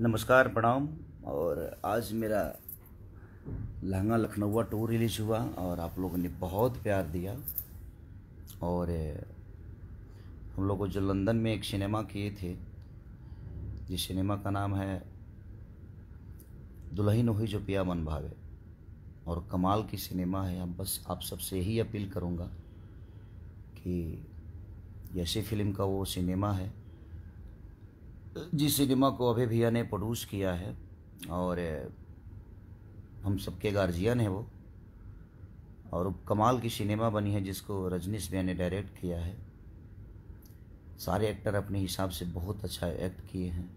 नमस्कार प्रणाम और आज मेरा लहंगा लखनऊ टूर रिलीज हुआ और आप लोगों ने बहुत प्यार दिया और हम लोगों जो लंदन में एक सिनेमा किए थे जिस सिनेमा का नाम है दुल्हन हुई जो पिया मन भावे और कमाल की सिनेमा है अब बस आप सबसे यही अपील करूँगा कि ऐसी फिल्म का वो सिनेमा है जिस सिनेमा को अभी भैया ने प्रोड्यूस किया है और हम सबके गार्जियन है वो और कमाल की सिनेमा बनी है जिसको रजनीश भैया ने डायरेक्ट किया है सारे एक्टर अपने हिसाब से बहुत अच्छा एक्ट किए हैं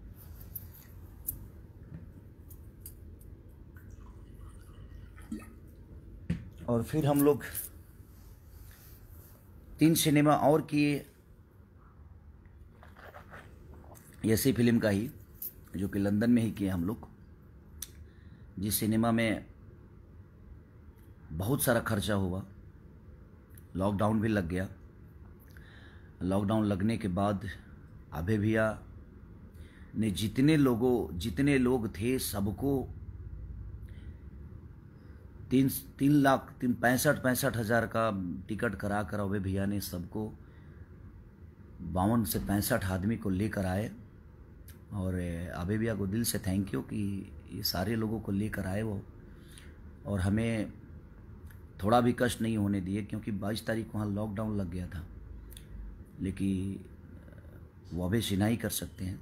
और फिर हम लोग तीन सिनेमा और किए ऐसी फिल्म का ही जो कि लंदन में ही किए हम लोग जिस सिनेमा में बहुत सारा खर्चा हुआ लॉकडाउन भी लग गया लॉकडाउन लगने के बाद अभे भैया ने जितने लोगों जितने लोग थे सबको तीन तीन लाख तीन पैंसठ पैंसठ हज़ार का टिकट करा कर अभे भैया ने सबको बावन से पैंसठ आदमी को लेकर आए और आबे भैया को दिल से थैंक यू कि ये सारे लोगों को लेकर आए वो और हमें थोड़ा भी कष्ट नहीं होने दिए क्योंकि बाईस तारीख को वहाँ लॉकडाउन लग गया था लेकिन वो अभी सिना ही कर सकते हैं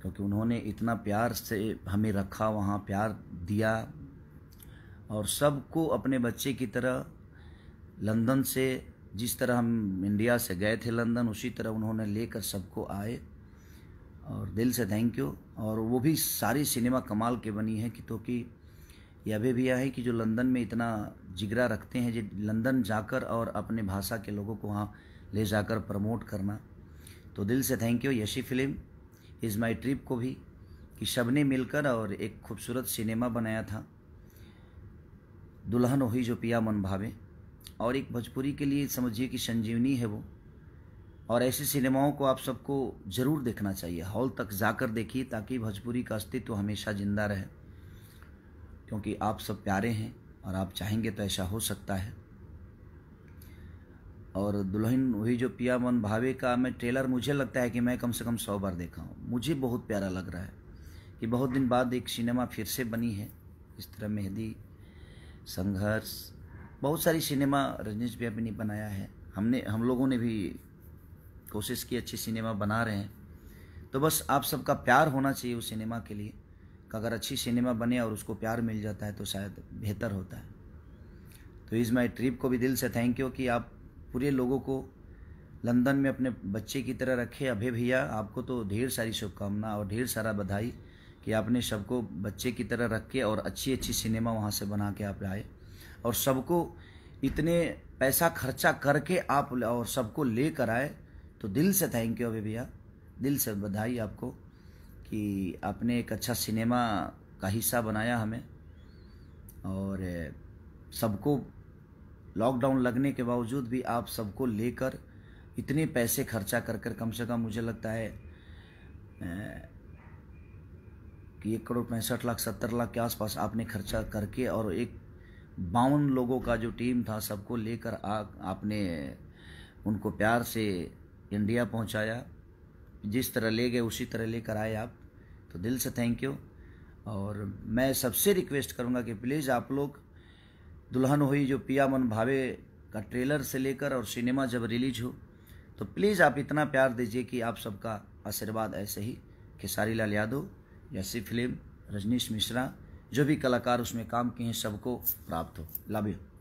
क्योंकि उन्होंने इतना प्यार से हमें रखा वहाँ प्यार दिया और सबको अपने बच्चे की तरह लंदन से जिस तरह हम इंडिया से गए थे लंदन उसी तरह उन्होंने लेकर सबको आए और दिल से थैंक यू और वो भी सारी सिनेमा कमाल के बनी है कि तो कि यह अभी यह है कि जो लंदन में इतना जिगरा रखते हैं जो लंदन जाकर और अपने भाषा के लोगों को वहाँ ले जाकर प्रमोट करना तो दिल से thank you Yashi film is my trip को भी कि सब ने मिलकर और एक खूबसूरत सिनेमा बनाया था दुल्हन हुई जो पिया मन भावे और एक भोजपुरी के लिए समझिए कि संजीवनी है वो और ऐसे सिनेमाओं को आप सबको ज़रूर देखना चाहिए हॉल तक जाकर देखिए ताकि भोजपुरी का अस्तित्व हमेशा ज़िंदा रहे क्योंकि आप सब प्यारे हैं और आप चाहेंगे तो ऐसा हो सकता है और दुल्हन हुई जो पिया मन भावे का मैं ट्रेलर मुझे लगता है कि मैं कम से कम सौ बार देखा हूँ मुझे बहुत प्यारा लग रहा है कि बहुत दिन बाद एक सिनेमा फिर से बनी है इस तरह मेहंदी संघर्ष बहुत सारी सिनेमा रजनीश भैया भी ने बनाया है हमने हम लोगों ने भी कोशिश की अच्छी सिनेमा बना रहे हैं तो बस आप सबका प्यार होना चाहिए उस सिनेमा के लिए अगर अच्छी सिनेमा बने और उसको प्यार मिल जाता है तो शायद बेहतर होता है तो इस माई ट्रिप को भी दिल से थैंक यू कि आप पूरे लोगों को लंदन में अपने बच्चे की तरह रखे अभय भैया आपको तो ढेर सारी शुभकामना और ढेर सारा बधाई कि आपने सबको बच्चे की तरह रख के और अच्छी अच्छी सिनेमा वहाँ से बना के आप लाए और सबको इतने पैसा खर्चा करके आप और सबको ले कर आए तो दिल से थैंक यू अभी भैया दिल से बधाई आपको कि आपने एक अच्छा सिनेमा का हिस्सा बनाया हमें और सबको लॉकडाउन लगने के बावजूद भी आप सबको लेकर इतने पैसे खर्चा कर कर कम से कम मुझे लगता है कि एक करोड़ पैंसठ लाख सत्तर लाख के आसपास आपने खर्चा करके और एक बावन लोगों का जो टीम था सबको लेकर आ आपने उनको प्यार से इंडिया पहुंचाया जिस तरह ले गए उसी तरह लेकर आए आप तो दिल से थैंक यू और मैं सबसे रिक्वेस्ट करूंगा कि प्लीज़ आप लोग दुल्हन हुई जो पिया मन भावे का ट्रेलर से लेकर और सिनेमा जब रिलीज हो तो प्लीज़ आप इतना प्यार दीजिए कि आप सबका आशीर्वाद ऐसे ही खेसारी लाल यादव जैसी फिल्म रजनीश मिश्रा जो भी कलाकार उसमें काम किए हैं सबको प्राप्त हो लाभ